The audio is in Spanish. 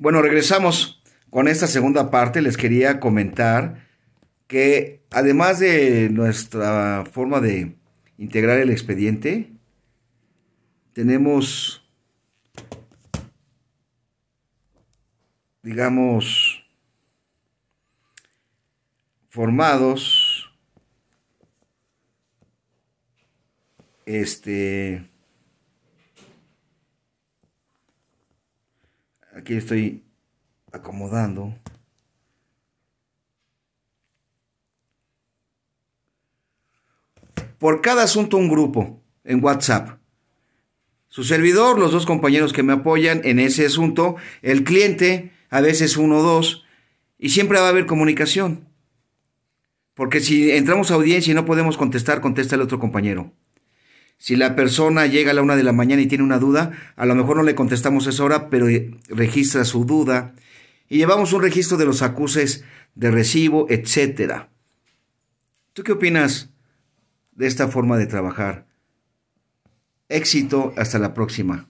Bueno, regresamos con esta segunda parte. Les quería comentar que además de nuestra forma de integrar el expediente, tenemos, digamos, formados, este, Aquí estoy acomodando. Por cada asunto un grupo en WhatsApp. Su servidor, los dos compañeros que me apoyan en ese asunto, el cliente, a veces uno o dos, y siempre va a haber comunicación. Porque si entramos a audiencia y no podemos contestar, contesta el otro compañero. Si la persona llega a la una de la mañana y tiene una duda, a lo mejor no le contestamos esa hora, pero eh, registra su duda y llevamos un registro de los acuses de recibo, etcétera. ¿Tú qué opinas de esta forma de trabajar? Éxito, hasta la próxima.